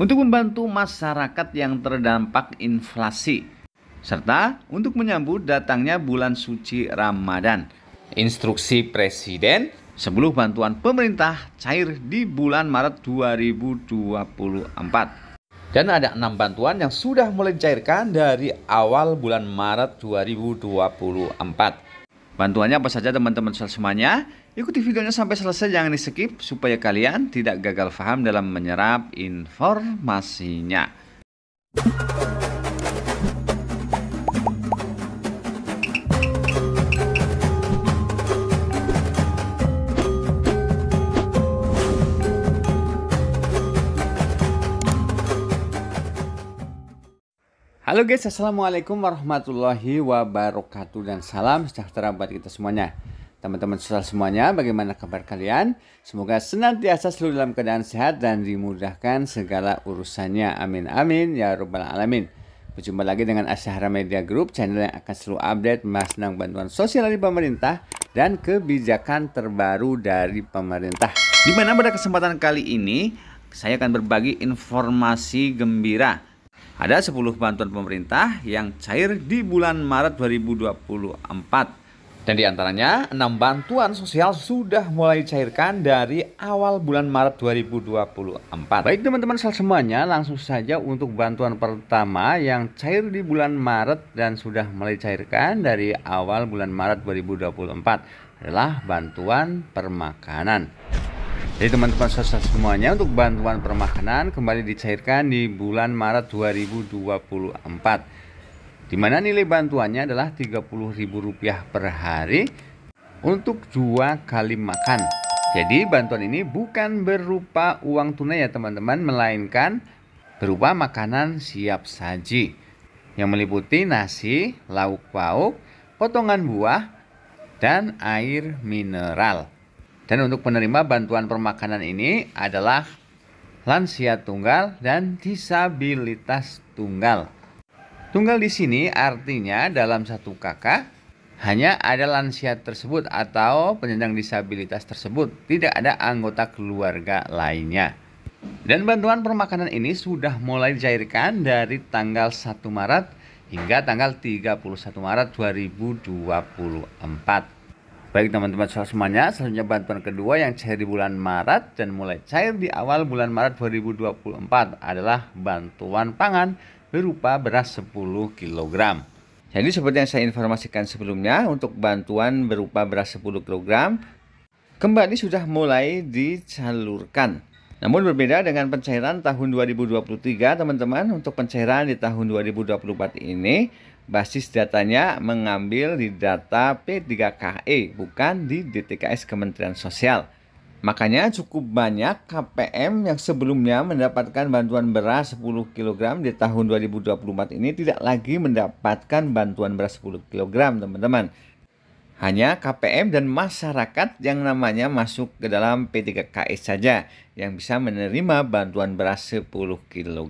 untuk membantu masyarakat yang terdampak inflasi serta untuk menyambut datangnya bulan suci Ramadan. Instruksi Presiden sebelum bantuan pemerintah cair di bulan Maret 2024. Dan ada enam bantuan yang sudah mulai dicairkan dari awal bulan Maret 2024. Bantuannya apa saja teman-teman semuanya? Ikuti videonya sampai selesai, jangan di skip supaya kalian tidak gagal paham dalam menyerap informasinya. Halo guys, Assalamualaikum warahmatullahi wabarakatuh dan salam sejahtera buat kita semuanya. Teman-teman saudara semuanya, bagaimana kabar kalian? Semoga senantiasa selalu dalam keadaan sehat dan dimudahkan segala urusannya. Amin amin ya robbal alamin. Berjumpa lagi dengan Asyahara Media Group, channel yang akan selalu update membahas tentang bantuan sosial dari pemerintah dan kebijakan terbaru dari pemerintah. Di mana pada kesempatan kali ini, saya akan berbagi informasi gembira ada 10 bantuan pemerintah yang cair di bulan Maret 2024. Dan di antaranya 6 bantuan sosial sudah mulai dicairkan dari awal bulan Maret 2024. Baik teman-teman semuanya, langsung saja untuk bantuan pertama yang cair di bulan Maret dan sudah mulai dicairkan dari awal bulan Maret 2024 adalah bantuan permakanan. Jadi teman-teman sosial semuanya untuk bantuan permakanan kembali dicairkan di bulan Maret 2024 di mana nilai bantuannya adalah Rp30.000 per hari untuk dua kali makan. Jadi bantuan ini bukan berupa uang tunai ya teman-teman melainkan berupa makanan siap saji yang meliputi nasi, lauk pauk, potongan buah, dan air mineral. Dan untuk penerima bantuan permakanan ini adalah lansia tunggal dan disabilitas tunggal. Tunggal di sini artinya dalam satu kakak hanya ada lansia tersebut atau penyandang disabilitas tersebut, tidak ada anggota keluarga lainnya. Dan bantuan permakanan ini sudah mulai dicairkan dari tanggal 1 Maret hingga tanggal 31 Maret 2024. Baik teman-teman soal semuanya, selanjutnya bantuan kedua yang cair di bulan Maret dan mulai cair di awal bulan Maret 2024 adalah bantuan pangan berupa beras 10 kg. Jadi seperti yang saya informasikan sebelumnya, untuk bantuan berupa beras 10 kg kembali sudah mulai dicalurkan. Namun berbeda dengan pencairan tahun 2023, teman-teman, untuk pencairan di tahun 2024 ini basis datanya mengambil di data P3KE, bukan di DTKS Kementerian Sosial. Makanya cukup banyak KPM yang sebelumnya mendapatkan bantuan beras 10 kg di tahun 2024 ini tidak lagi mendapatkan bantuan beras 10 kg, teman-teman. Hanya KPM dan masyarakat yang namanya masuk ke dalam P3KS e saja yang bisa menerima bantuan beras 10 kg.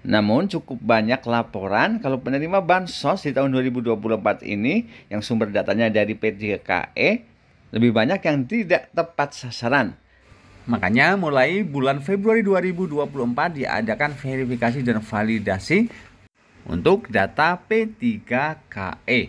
Namun cukup banyak laporan kalau penerima bansos di tahun 2024 ini yang sumber datanya dari P3KE lebih banyak yang tidak tepat sasaran. Makanya mulai bulan Februari 2024 diadakan verifikasi dan validasi untuk data P3KE.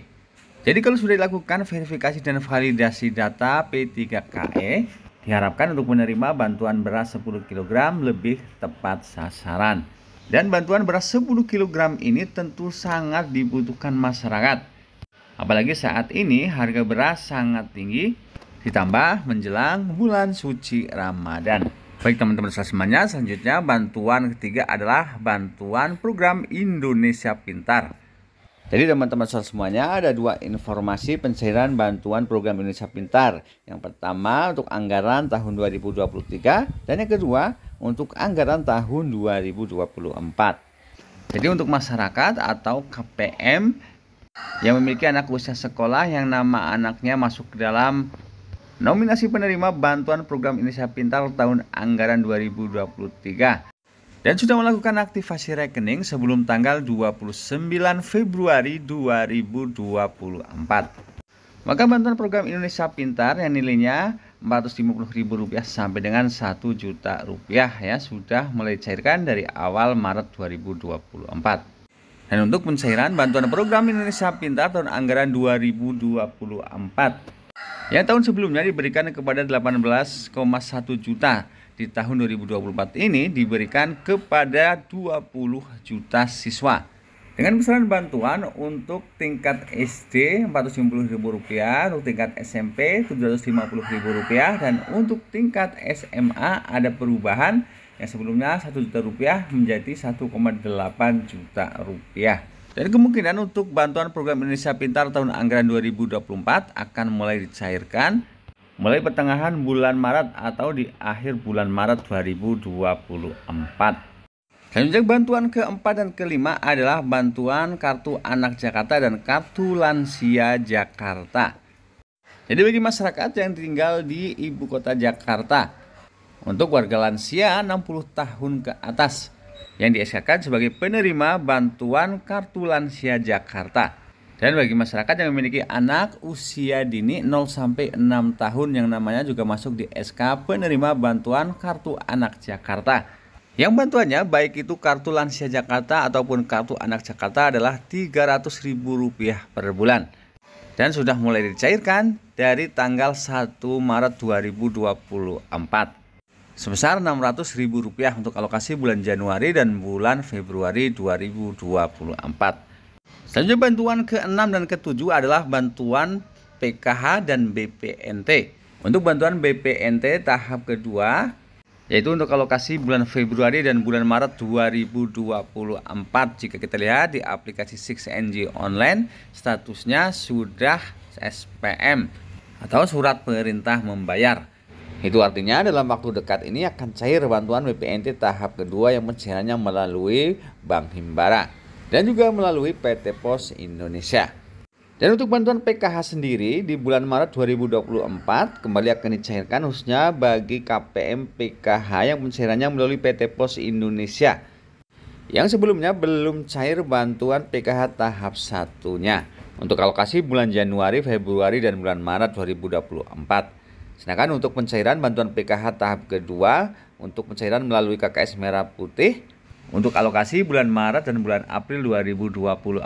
Jadi kalau sudah dilakukan verifikasi dan validasi data P3KE, diharapkan untuk menerima bantuan beras 10 kg lebih tepat sasaran. Dan bantuan beras 10 kg ini tentu sangat dibutuhkan masyarakat. Apalagi saat ini harga beras sangat tinggi ditambah menjelang bulan suci Ramadan. Baik teman-teman semuanya, selanjutnya bantuan ketiga adalah bantuan program Indonesia Pintar. Jadi teman-teman semuanya ada dua informasi pencairan bantuan program Indonesia Pintar. Yang pertama untuk anggaran tahun 2023 dan yang kedua untuk anggaran tahun 2024. Jadi untuk masyarakat atau KPM yang memiliki anak usia sekolah yang nama anaknya masuk ke dalam nominasi penerima bantuan program Indonesia Pintar tahun anggaran 2023 dan sudah melakukan aktivasi rekening sebelum tanggal 29 Februari 2024. Maka bantuan program Indonesia Pintar yang nilainya Rp450.000 sampai dengan satu 1 juta rupiah ya sudah mulai cairkan dari awal Maret 2024. Dan untuk pencairan bantuan program Indonesia Pintar tahun anggaran 2024 yang tahun sebelumnya diberikan kepada 18,1 juta di tahun 2024 ini diberikan kepada 20 juta siswa dengan besaran bantuan untuk tingkat SD Rp450.000, untuk tingkat SMP Rp750.000 dan untuk tingkat SMA ada perubahan yang sebelumnya satu 1 juta rupiah menjadi 1,8 juta rupiah. Dan kemungkinan untuk bantuan program Indonesia Pintar tahun anggaran 2024 akan mulai dicairkan mulai pertengahan bulan Maret atau di akhir bulan Maret 2024. Selanjutnya bantuan keempat dan kelima adalah bantuan kartu anak Jakarta dan kartu lansia Jakarta. Jadi bagi masyarakat yang tinggal di ibu kota Jakarta, untuk warga lansia 60 tahun ke atas yang di sebagai penerima bantuan kartu lansia Jakarta. Dan bagi masyarakat yang memiliki anak usia dini 0 sampai 6 tahun yang namanya juga masuk di SK penerima bantuan Kartu Anak Jakarta. Yang bantuannya baik itu Kartu Lansia Jakarta ataupun Kartu Anak Jakarta adalah Rp300.000 per bulan. Dan sudah mulai dicairkan dari tanggal 1 Maret 2024 sebesar Rp600.000 untuk alokasi bulan Januari dan bulan Februari 2024. Selanjutnya bantuan ke-6 dan ke-7 adalah bantuan PKH dan BPNT. Untuk bantuan BPNT tahap kedua yaitu untuk alokasi bulan Februari dan bulan Maret 2024. Jika kita lihat di aplikasi 6NG online, statusnya sudah SPM atau surat perintah membayar. Itu artinya dalam waktu dekat ini akan cair bantuan BPNT tahap kedua yang pencairannya melalui Bank Himbara dan juga melalui PT Pos Indonesia. Dan untuk bantuan PKH sendiri di bulan Maret 2024 kembali akan dicairkan khususnya bagi KPM PKH yang pencairannya melalui PT Pos Indonesia yang sebelumnya belum cair bantuan PKH tahap satunya untuk alokasi bulan Januari, Februari, dan bulan Maret 2024. Sedangkan untuk pencairan bantuan PKH tahap kedua untuk pencairan melalui KKS Merah Putih untuk alokasi bulan Maret dan bulan April 2024.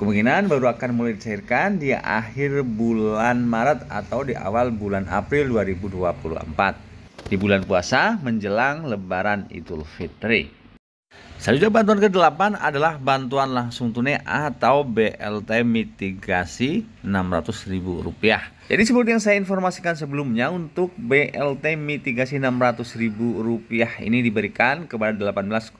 Kemungkinan baru akan mulai dicairkan di akhir bulan Maret atau di awal bulan April 2024. Di bulan puasa menjelang lebaran Idul Fitri. Selanjutnya bantuan ke-8 adalah bantuan langsung tunai atau BLT mitigasi Rp600.000. Jadi seperti yang saya informasikan sebelumnya untuk BLT mitigasi Rp600.000 ini diberikan kepada 18,8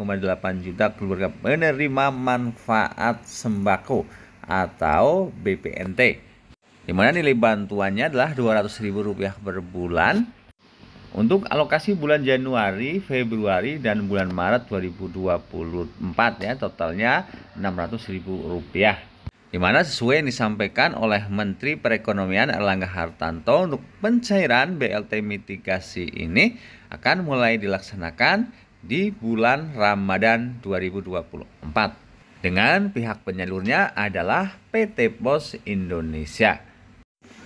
juta keluarga penerima manfaat sembako atau BPNT. dimana nilai bantuannya adalah Rp200.000 per bulan untuk alokasi bulan Januari, Februari, dan bulan Maret 2024 ya totalnya Rp600.000 di mana sesuai yang disampaikan oleh Menteri Perekonomian Erlangga Hartanto untuk pencairan BLT mitigasi ini akan mulai dilaksanakan di bulan Ramadan 2024 dengan pihak penyalurnya adalah PT Pos Indonesia.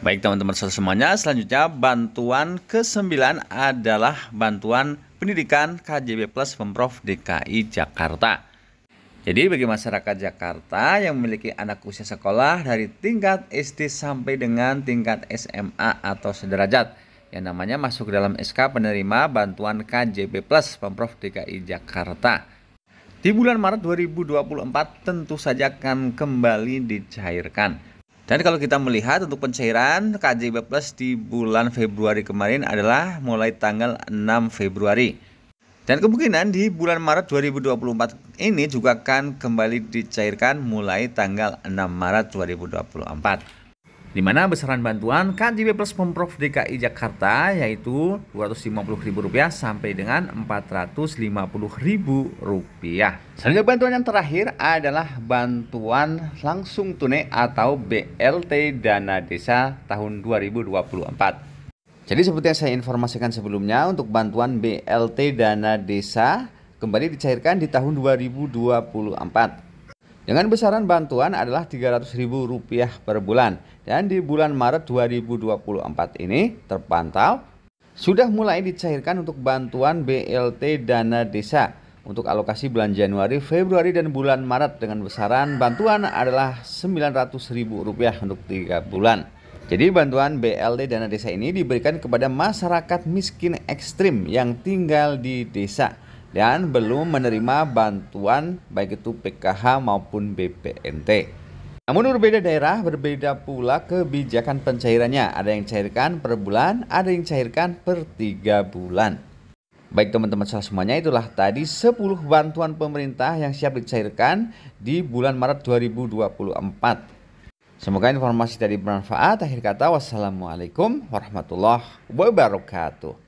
Baik teman-teman semuanya, selanjutnya bantuan ke-9 adalah bantuan pendidikan KJB Plus Pemprov DKI Jakarta. Jadi bagi masyarakat Jakarta yang memiliki anak usia sekolah dari tingkat SD sampai dengan tingkat SMA atau sederajat yang namanya masuk dalam SK penerima bantuan KJB Plus Pemprov DKI Jakarta. Di bulan Maret 2024 tentu saja akan kembali dicairkan dan kalau kita melihat untuk pencairan KJB Plus di bulan Februari kemarin adalah mulai tanggal 6 Februari. Dan kemungkinan di bulan Maret 2024 ini juga akan kembali dicairkan mulai tanggal 6 Maret 2024 di mana besaran bantuan KJP Plus Pemprov DKI Jakarta yaitu Rp250.000 sampai dengan Rp450.000. Selanjutnya bantuan yang terakhir adalah bantuan langsung tunai atau BLT Dana Desa tahun 2024. Jadi seperti yang saya informasikan sebelumnya untuk bantuan BLT Dana Desa kembali dicairkan di tahun 2024 dengan besaran bantuan adalah Rp300.000 per bulan dan di bulan Maret 2024 ini terpantau sudah mulai dicairkan untuk bantuan BLT dana desa untuk alokasi bulan Januari, Februari, dan bulan Maret dengan besaran bantuan adalah Rp900.000 untuk 3 bulan. Jadi bantuan BLT dana desa ini diberikan kepada masyarakat miskin ekstrim yang tinggal di desa dan belum menerima bantuan baik itu PKH maupun BPNT. Namun berbeda daerah, berbeda pula kebijakan pencairannya. Ada yang cairkan per bulan, ada yang cairkan per tiga bulan. Baik teman-teman salah semuanya, itulah tadi 10 bantuan pemerintah yang siap dicairkan di bulan Maret 2024. Semoga informasi tadi bermanfaat. Akhir kata, wassalamualaikum warahmatullahi wabarakatuh.